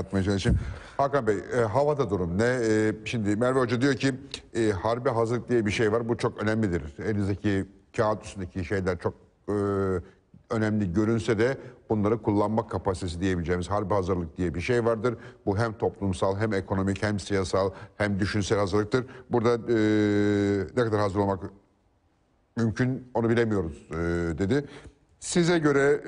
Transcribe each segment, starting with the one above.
atmaya Hakan Bey, e, havada durum ne? E, şimdi Merve Hoca diyor ki e, harbe hazırlık diye bir şey var. Bu çok önemlidir. Elinizdeki kağıt üstündeki şeyler çok e, önemli görünse de bunları kullanma kapasitesi diyebileceğimiz harbi hazırlık diye bir şey vardır. Bu hem toplumsal hem ekonomik hem siyasal hem düşünsel hazırlıktır. Burada e, ne kadar hazır olmak mümkün onu bilemiyoruz e, dedi. Size göre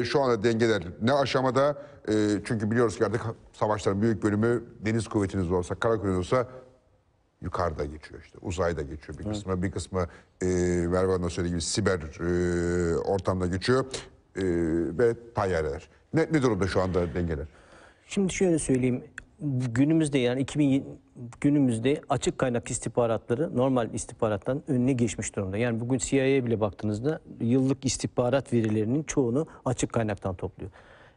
e, şu anda dengeler ne aşamada? E, çünkü biliyoruz ki artık savaşların büyük bölümü deniz kuvvetiniz olsa, kara kuvvetiniz olsa yukarıda geçiyor işte. Uzayda geçiyor bir kısmı. Evet. Bir kısmı e, Merve söylediği gibi siber e, ortamda geçiyor. E, ve tayyareler. Ne, ne durumda şu anda dengeler? Şimdi şöyle söyleyeyim günümüzde yani 2000 günümüzde açık kaynak istihbaratları normal istihbarattan önüne geçmiş durumda. Yani bugün CIA'ya bile baktığınızda yıllık istihbarat verilerinin çoğunu açık kaynaktan topluyor.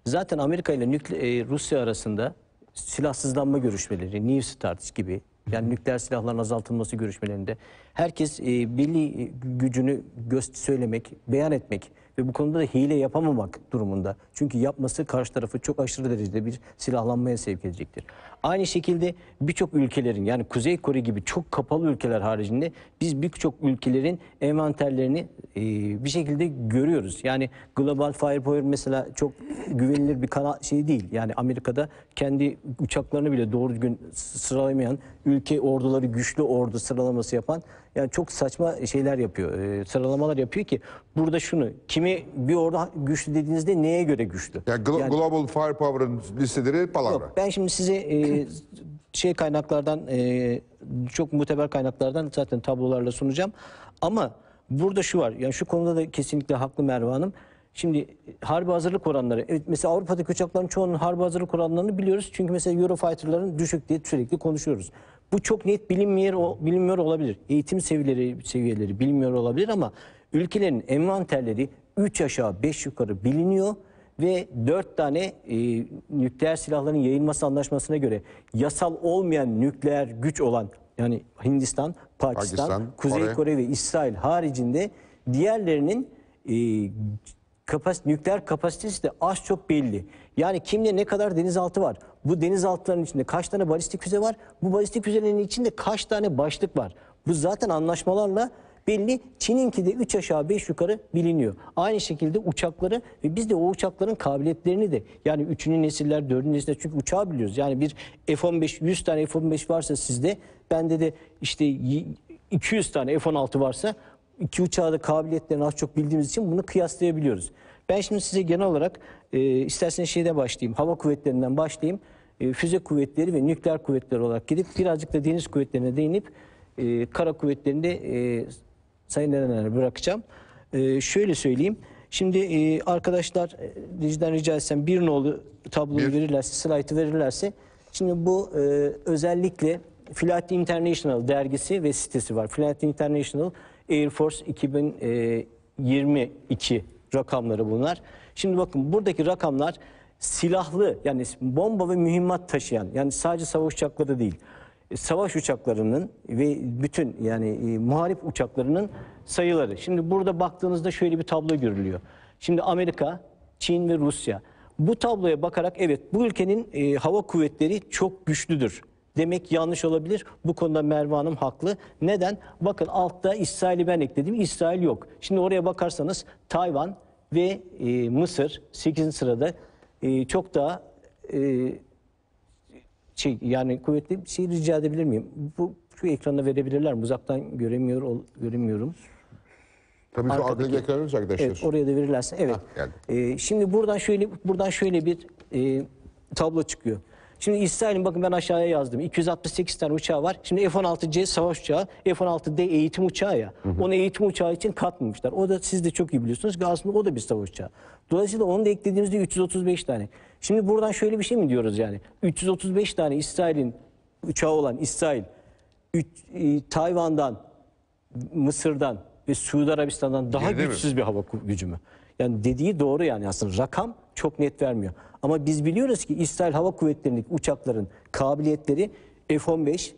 Zaten Amerika ile nükle, e, Rusya arasında silahsızlanma görüşmeleri, New START gibi yani nükleer silahların azaltılması görüşmelerinde Herkes e, belli e, gücünü göz söylemek, beyan etmek ve bu konuda da hile yapamamak durumunda. Çünkü yapması karşı tarafı çok aşırı derecede bir silahlanmaya sevk edecektir. Aynı şekilde birçok ülkelerin yani Kuzey Kore gibi çok kapalı ülkeler haricinde biz birçok ülkelerin envanterlerini e, bir şekilde görüyoruz. Yani Global Firepower mesela çok güvenilir bir kanal şey değil. Yani Amerika'da kendi uçaklarını bile doğru gün sıralamayan, ülke orduları güçlü ordu sıralaması yapan yani çok saçma şeyler yapıyor. E, sıralamalar yapıyor ki burada şunu kimi bir orada güçlü dediğinizde neye göre güçlü? Yani, glo- Yani- Global Firepower'ın listeleri palavra. Yok, ben şimdi size e, şey kaynaklardan e, çok muteber kaynaklardan zaten tablolarla sunacağım. Ama burada şu var. Yani şu konuda da kesinlikle haklı Merve Hanım. Şimdi harbi hazırlık oranları. Evet mesela Avrupa'daki uçakların çoğunun harbi hazırlık oranlarını biliyoruz. Çünkü mesela Eurofighter'ların düşük diye sürekli konuşuyoruz. Bu çok net bilinmiyor, bilinmiyor olabilir. Eğitim seviyeleri, seviyeleri bilinmiyor olabilir ama ülkelerin envanterleri 3 aşağı 5 yukarı biliniyor ve 4 tane e, nükleer silahların yayılması anlaşmasına göre yasal olmayan nükleer güç olan yani Hindistan, Pakistan, Pakistan Kuzey Kore. Kore ve İsrail haricinde diğerlerinin e, Kapas nükleer kapasitesi de az çok belli. Yani kimde ne kadar denizaltı var? Bu denizaltıların içinde kaç tane balistik füze var? Bu balistik füzelerin içinde kaç tane başlık var? Bu zaten anlaşmalarla belli. Çin'inki de 3 aşağı 5 yukarı biliniyor. Aynı şekilde uçakları ve biz de o uçakların kabiliyetlerini de yani 3. nesiller 4. nesiller çünkü uçağı biliyoruz. Yani bir F-15 100 tane F-15 varsa sizde bende de işte 200 tane F-16 varsa iki uçağı da kabiliyetlerini az çok bildiğimiz için bunu kıyaslayabiliyoruz. Ben şimdi size genel olarak e, isterseniz şeyde başlayayım. Hava kuvvetlerinden başlayayım. E, füze kuvvetleri ve nükleer kuvvetler olarak gidip birazcık da deniz kuvvetlerine değinip e, kara kuvvetlerini de e, Sayın Erener'e bırakacağım. E, şöyle söyleyeyim. Şimdi e, arkadaşlar e, Diji'den rica etsem bir nolu tabloyu bir. verirlerse, slaytı verirlerse. Şimdi bu e, özellikle Filat International dergisi ve sitesi var. Filat International Air Force 2022 e, rakamları bunlar. Şimdi bakın buradaki rakamlar silahlı yani bomba ve mühimmat taşıyan yani sadece savaş uçakları değil e, savaş uçaklarının ve bütün yani e, muharip uçaklarının sayıları. Şimdi burada baktığınızda şöyle bir tablo görülüyor. Şimdi Amerika, Çin ve Rusya. Bu tabloya bakarak evet bu ülkenin e, hava kuvvetleri çok güçlüdür demek yanlış olabilir. Bu konuda Merve Hanım haklı. Neden? Bakın altta İsrail'i ben ekledim. İsrail yok. Şimdi oraya bakarsanız Tayvan ve e, Mısır 8. sırada e, çok daha e, şey yani kuvvetli bir şey rica edebilir miyim? Bu şu ekranda verebilirler mi? Uzaktan göremiyor ol, göremiyorum. Tabii şu arkadaki ekranımız arkadaşlar. Evet, oraya da verirlerse evet. Ha, ee, şimdi buradan şöyle buradan şöyle bir e, tablo çıkıyor. Şimdi İsrail'in bakın ben aşağıya yazdım. 268 tane uçağı var. Şimdi F-16C savaş uçağı, F-16D eğitim uçağı ya. Hı hı. Onu eğitim uçağı için katmamışlar. O da siz de çok iyi biliyorsunuz ki aslında o da bir savaş uçağı. Dolayısıyla onu da eklediğimizde 335 tane. Şimdi buradan şöyle bir şey mi diyoruz yani? 335 tane İsrail'in uçağı olan İsrail, üç, e, Tayvan'dan, Mısır'dan, ve Suudi Arabistan'dan daha Geride güçsüz mi? bir hava gücü mü? Yani dediği doğru yani aslında rakam çok net vermiyor. Ama biz biliyoruz ki İsrail Hava kuvvetlerinin uçakların kabiliyetleri F-15,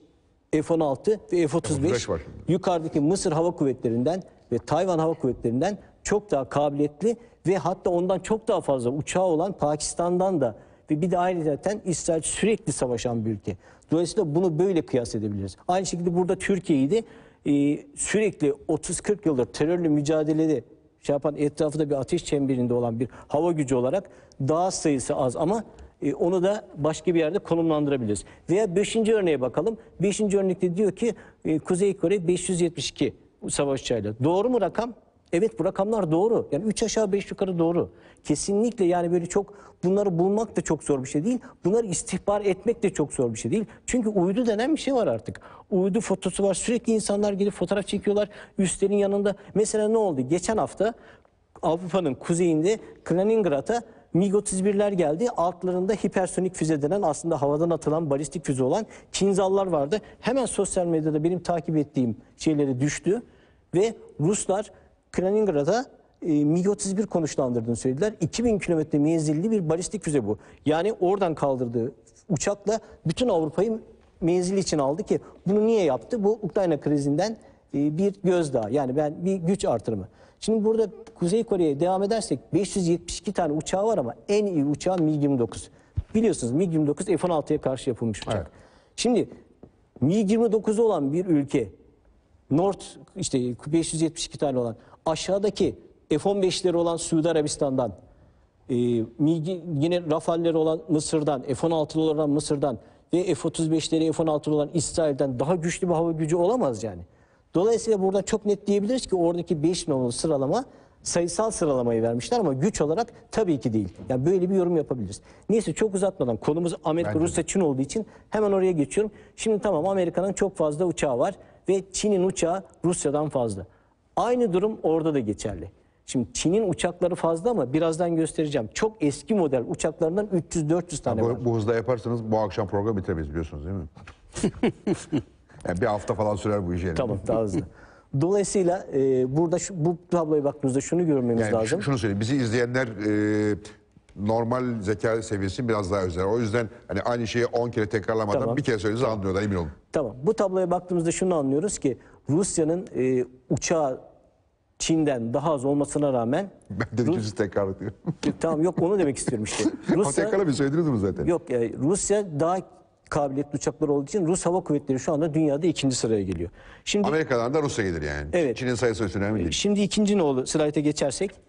F-16 ve F-35 yukarıdaki Mısır Hava Kuvvetleri'nden ve Tayvan Hava Kuvvetleri'nden çok daha kabiliyetli ve hatta ondan çok daha fazla uçağı olan Pakistan'dan da ve bir de aynı zaten İsrail sürekli savaşan bir ülke. Dolayısıyla bunu böyle kıyas edebiliriz. Aynı şekilde burada Türkiye'yi e, sürekli 30-40 yıldır terörle mücadelede şey yapan etrafı bir ateş çemberinde olan bir hava gücü olarak daha sayısı az ama e, onu da başka bir yerde konumlandırabiliriz. Veya 5. örneğe bakalım. 5. örnekte diyor ki e, Kuzey Kore 572 savaşçıyla. Doğru mu rakam? Evet bu rakamlar doğru. Yani 3 aşağı 5 yukarı doğru. Kesinlikle yani böyle çok bunları bulmak da çok zor bir şey değil. Bunları istihbar etmek de çok zor bir şey değil. Çünkü uydu denen bir şey var artık. Uydu fotosu var. Sürekli insanlar gelip fotoğraf çekiyorlar. Üstlerin yanında. Mesela ne oldu? Geçen hafta Avrupa'nın kuzeyinde Kaliningrad'a MiG-31'ler geldi. Altlarında hipersonik füze denen aslında havadan atılan balistik füze olan kinzallar vardı. Hemen sosyal medyada benim takip ettiğim şeyleri düştü. Ve Ruslar Kraningra'da e, MiG-31 konuşlandırdığını söylediler. 2000 kilometre menzilli bir balistik füze bu. Yani oradan kaldırdığı uçakla bütün Avrupa'yı menzil için aldı ki bunu niye yaptı? Bu Ukrayna krizinden e, bir gözdağı. Yani ben bir güç artırımı. Şimdi burada Kuzey Kore'ye devam edersek 572 tane uçağı var ama en iyi uçağı MiG-29. Biliyorsunuz MiG-29 F-16'ya karşı yapılmış uçak. Evet. Şimdi MiG-29 olan bir ülke North işte 572 tane olan aşağıdaki F-15'leri olan Suudi Arabistan'dan, e, yine Rafal'leri olan Mısır'dan, F-16'lı olan Mısır'dan ve F-35'leri F-16'lı olan İsrail'den daha güçlü bir hava gücü olamaz yani. Dolayısıyla burada çok net diyebiliriz ki oradaki 5 numaralı sıralama sayısal sıralamayı vermişler ama güç olarak tabii ki değil. Yani böyle bir yorum yapabiliriz. Neyse çok uzatmadan konumuz Amerika, Rusya, Çin olduğu için hemen oraya geçiyorum. Şimdi tamam Amerika'nın çok fazla uçağı var ve Çin'in uçağı Rusya'dan fazla. Aynı durum orada da geçerli. Şimdi Çin'in uçakları fazla ama birazdan göstereceğim. Çok eski model uçaklarından 300-400 tane var. Bu, hızda yaparsanız bu akşam program bitiremeyiz biliyorsunuz değil mi? yani bir hafta falan sürer bu iş yerine. Tamam daha hızlı. Dolayısıyla e, burada şu, bu tabloya baktığınızda şunu görmemiz yani lazım. Şunu söyleyeyim bizi izleyenler e, normal zeka seviyesi biraz daha özel. O yüzden hani aynı şeyi 10 kere tekrarlamadan Tamam. bir kere söylediğinizi anlıyorlar emin olun. Tamam. Bu tabloya baktığımızda şunu anlıyoruz ki Rusya'nın e, uçağı Çin'den daha az olmasına rağmen Ben dedim ki tekrar ediyor. E, tamam yok onu demek istiyorum işte. Ama Rusya tekrar bir söylediniz mi zaten? yok e, Rusya daha kabiliyetli uçaklar olduğu için Rus Hava Kuvvetleri şu anda dünyada ikinci sıraya geliyor. Şimdi Amerika'dan da Rusya gelir yani. Evet. Çin'in sayısı önemli e, değil. Şimdi ikinci ne olur? Slayta geçersek.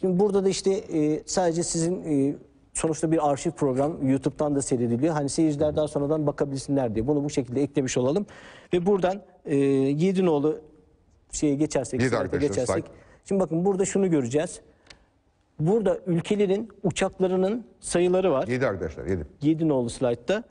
Şimdi burada da işte e, sadece sizin e, sonuçta bir arşiv program YouTube'dan da seyrediliyor. Hani seyirciler daha sonradan bakabilsinler diye. Bunu bu şekilde eklemiş olalım. Ve buradan e, Yedinoğlu şeye geçersek, Yedi arkadaşlar, geçersek. Şimdi bakın burada şunu göreceğiz. Burada ülkelerin uçaklarının sayıları var. 7 arkadaşlar 7. 7 nolu slaytta.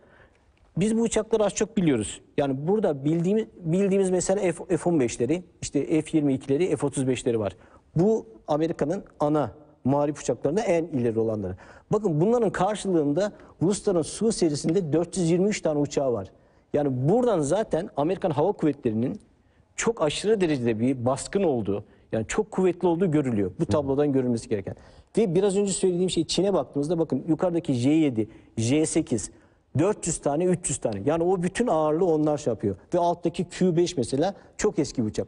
Biz bu uçakları az çok biliyoruz. Yani burada bildiğimiz, bildiğimiz mesela F-15'leri, işte F-22'leri, F-35'leri var. Bu Amerika'nın ana muharip uçaklarında en ileri olanları. Bakın bunların karşılığında Rusların Su serisinde 423 tane uçağı var. Yani buradan zaten Amerikan Hava Kuvvetleri'nin çok aşırı derecede bir baskın olduğu, yani çok kuvvetli olduğu görülüyor. Bu tablodan görülmesi gereken. Ve biraz önce söylediğim şey Çin'e baktığımızda bakın yukarıdaki J7, J8, 400 tane, 300 tane. Yani o bütün ağırlığı onlar şey yapıyor. Ve alttaki Q5 mesela çok eski bir uçak.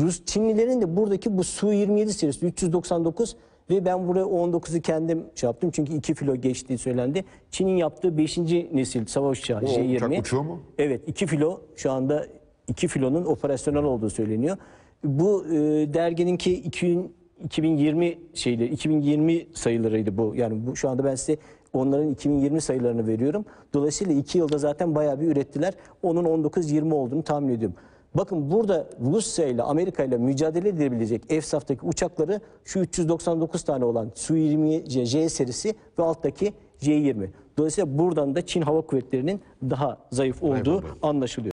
Rus Çinlilerin de buradaki bu Su-27 serisi 399 ve ben buraya 19'u kendim şey yaptım. Çünkü 2 filo geçtiği söylendi. Çin'in yaptığı 5. nesil savaş uçağı J-20. uçuyor mu? Evet 2 filo şu anda 2 filonun operasyonel olduğu söyleniyor. Bu e, dergininki 2000, 2020 şeyleri 2020 sayılarıydı bu. Yani bu şu anda ben size onların 2020 sayılarını veriyorum. Dolayısıyla 2 yılda zaten bayağı bir ürettiler. Onun 19-20 olduğunu tahmin ediyorum. Bakın burada Rusya ile Amerika ile mücadele edebilecek ev saftaki uçakları şu 399 tane olan Su-20 J serisi ve alttaki J-20. Dolayısıyla buradan da Çin Hava Kuvvetleri'nin daha zayıf olduğu anlaşılıyor.